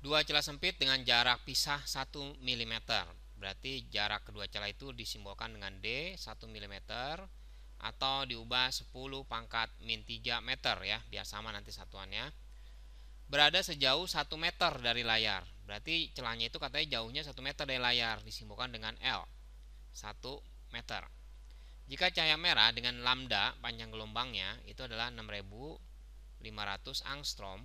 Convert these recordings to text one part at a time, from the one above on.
Dua celah sempit dengan jarak pisah 1 mm. Berarti jarak kedua celah itu disimbolkan dengan D 1 mm atau diubah 10 pangkat min 3 meter ya, biar sama nanti satuannya. Berada sejauh 1 meter dari layar. Berarti celahnya itu katanya jauhnya 1 meter dari layar, disimbolkan dengan L 1 meter. Jika cahaya merah dengan lambda panjang gelombangnya itu adalah 6500 angstrom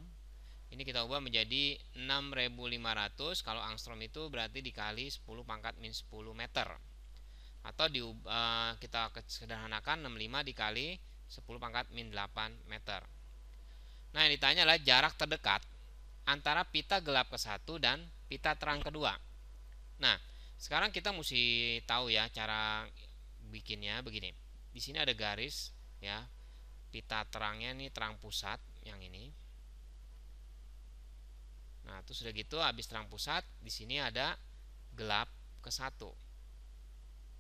ini kita ubah menjadi 6500 kalau angstrom itu berarti dikali 10 pangkat min 10 meter atau di, uh, kita sederhanakan 65 dikali 10 pangkat min 8 meter nah yang ditanya adalah jarak terdekat antara pita gelap ke satu dan pita terang kedua nah sekarang kita mesti tahu ya cara bikinnya begini di sini ada garis ya pita terangnya ini terang pusat yang ini Nah, itu sudah gitu habis terang pusat, di sini ada gelap ke satu.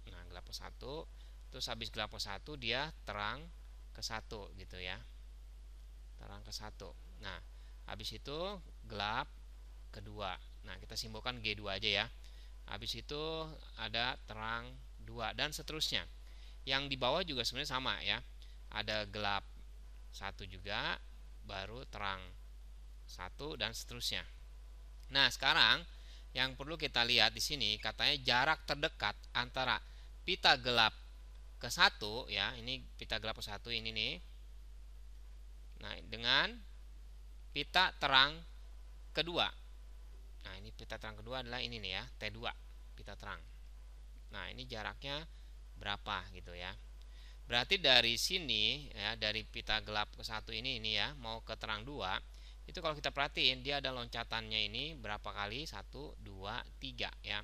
Nah, gelap ke satu, terus habis gelap ke satu dia terang ke satu gitu ya. Terang ke satu. Nah, habis itu gelap kedua. Nah, kita simbolkan G2 aja ya. Habis itu ada terang dua dan seterusnya. Yang di bawah juga sebenarnya sama ya. Ada gelap satu juga, baru terang satu dan seterusnya. Nah, sekarang yang perlu kita lihat di sini katanya jarak terdekat antara pita gelap ke satu ya, ini pita gelap ke satu ini nih. Nah, dengan pita terang kedua. Nah, ini pita terang kedua adalah ini nih ya, T2, pita terang. Nah, ini jaraknya berapa gitu ya. Berarti dari sini ya, dari pita gelap ke satu ini ini ya, mau ke terang dua itu kalau kita perhatiin dia ada loncatannya ini berapa kali satu dua tiga ya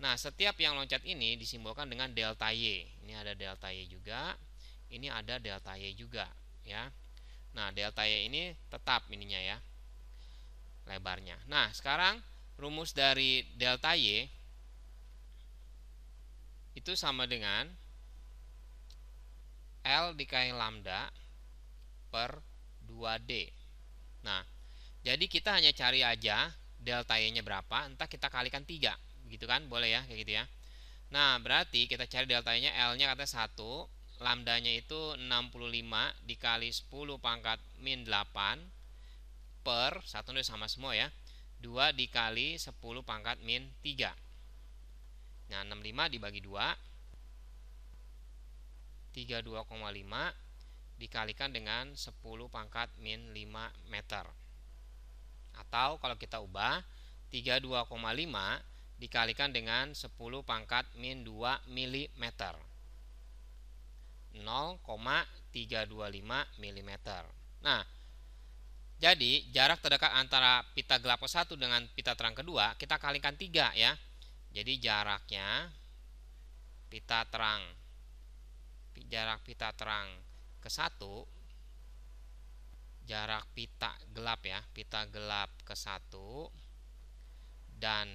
Nah setiap yang loncat ini disimbolkan dengan delta Y ini ada delta Y juga ini ada delta Y juga ya Nah delta Y ini tetap ininya ya lebarnya Nah sekarang rumus dari delta Y itu sama dengan L dikali lambda per 2D. Nah, jadi kita hanya cari aja delta Y-nya berapa, entah kita kalikan 3. Begitu kan? Boleh ya, kayak gitu ya. Nah, berarti kita cari delta Y-nya, L-nya katanya 1, lambdanya itu 65 dikali 10 pangkat min 8 per, satu itu sama semua ya, 2 dikali 10 pangkat min 3. Nah, 65 dibagi 2, 32,5 dikalikan dengan 10 pangkat min 5 meter. Atau kalau kita ubah 32,5 dikalikan dengan 10 pangkat min 2 mm. 0,325 mm. Nah, jadi jarak terdekat antara pita gelap ke satu dengan pita terang kedua kita kalikan 3 ya. Jadi jaraknya pita terang jarak pita terang ke satu jarak pita gelap ya pita gelap ke satu dan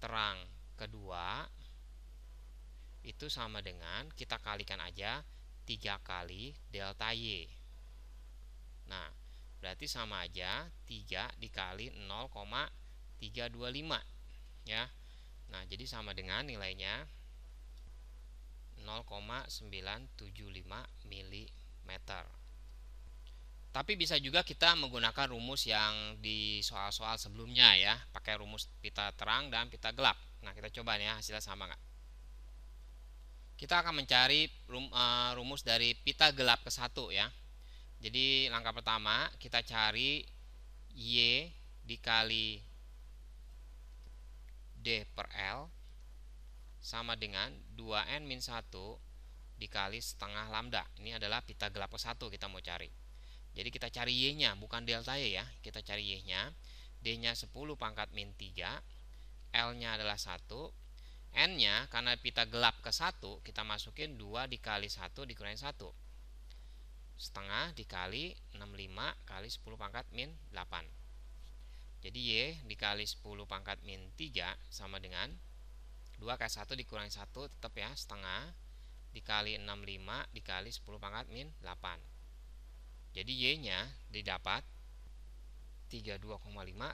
terang kedua itu sama dengan kita kalikan aja tiga kali delta Y nah berarti sama aja tiga dikali 0,325 ya Nah jadi sama dengan nilainya 0,975 mm tapi bisa juga kita menggunakan rumus yang di soal-soal sebelumnya ya pakai rumus pita terang dan pita gelap nah kita coba nih ya hasilnya sama nggak kita akan mencari eh, rumus dari pita gelap ke satu ya jadi langkah pertama kita cari Y dikali D per L sama dengan 2N min 1 dikali setengah lambda ini adalah pita gelap ke satu kita mau cari jadi kita cari Y-nya, bukan delta Y ya. Kita cari Y-nya. D-nya 10 pangkat min 3. L-nya adalah 1. N-nya karena pita gelap ke 1, kita masukin 2 dikali 1 dikurangi 1. Setengah dikali 65 kali 10 pangkat min 8. Jadi Y dikali 10 pangkat min 3 sama dengan 2 ke 1 dikurangi 1 tetap ya setengah dikali 65 dikali 10 pangkat min 8. Jadi Y-nya didapat 32,5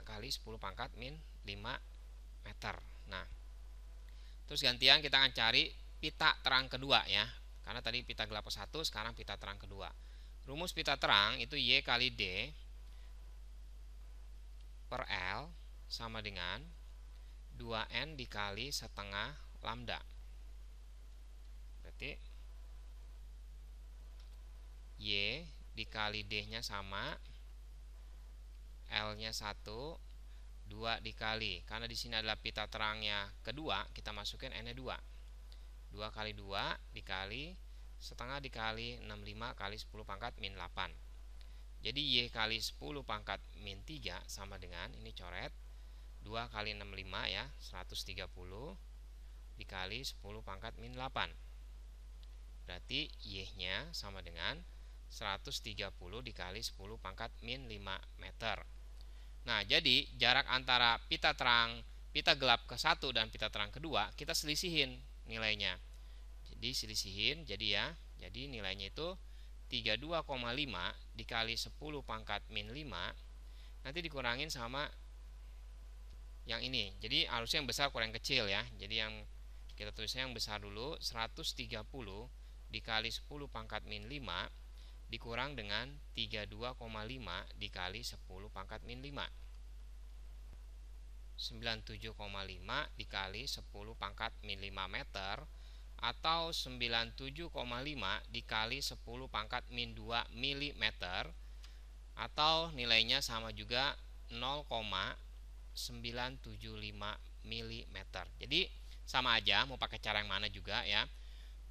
kali 10 pangkat min 5 meter. Nah, terus gantian kita akan cari pita terang kedua ya. Karena tadi pita gelap 1, sekarang pita terang kedua. Rumus pita terang itu Y kali D per L sama dengan 2N dikali setengah lambda. dikali D-nya sama. L-nya 1, 2 dikali. Karena di sini adalah pita terangnya kedua, kita masukin N-nya 2. 2 kali 2 dikali setengah dikali 65 kali 10 pangkat min 8. Jadi Y kali 10 pangkat min 3 sama dengan, ini coret, 2 kali 65 ya, 130 dikali 10 pangkat min 8. Berarti Y-nya sama dengan 130 dikali 10 pangkat min 5 meter. Nah, jadi jarak antara pita terang, pita gelap ke satu dan pita terang kedua kita selisihin nilainya. Jadi selisihin, jadi ya, jadi nilainya itu 32,5 dikali 10 pangkat min 5 nanti dikurangin sama yang ini. Jadi harusnya yang besar kurang yang kecil ya. Jadi yang kita tulisnya yang besar dulu 130 dikali 10 pangkat min 5 dikurang dengan 32,5 dikali 10 pangkat min 5 97,5 dikali 10 pangkat min 5 meter atau 97,5 dikali 10 pangkat min 2 milimeter atau nilainya sama juga 0,975 milimeter. Jadi sama aja mau pakai cara yang mana juga ya.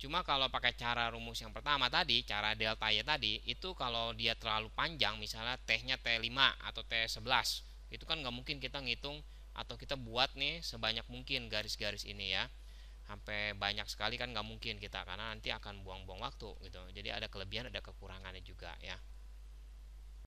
Cuma kalau pakai cara rumus yang pertama tadi, cara delta Y tadi, itu kalau dia terlalu panjang, misalnya T-nya T5 atau T11, itu kan nggak mungkin kita ngitung atau kita buat nih sebanyak mungkin garis-garis ini ya. Sampai banyak sekali kan nggak mungkin kita, karena nanti akan buang-buang waktu gitu. Jadi ada kelebihan, ada kekurangannya juga ya.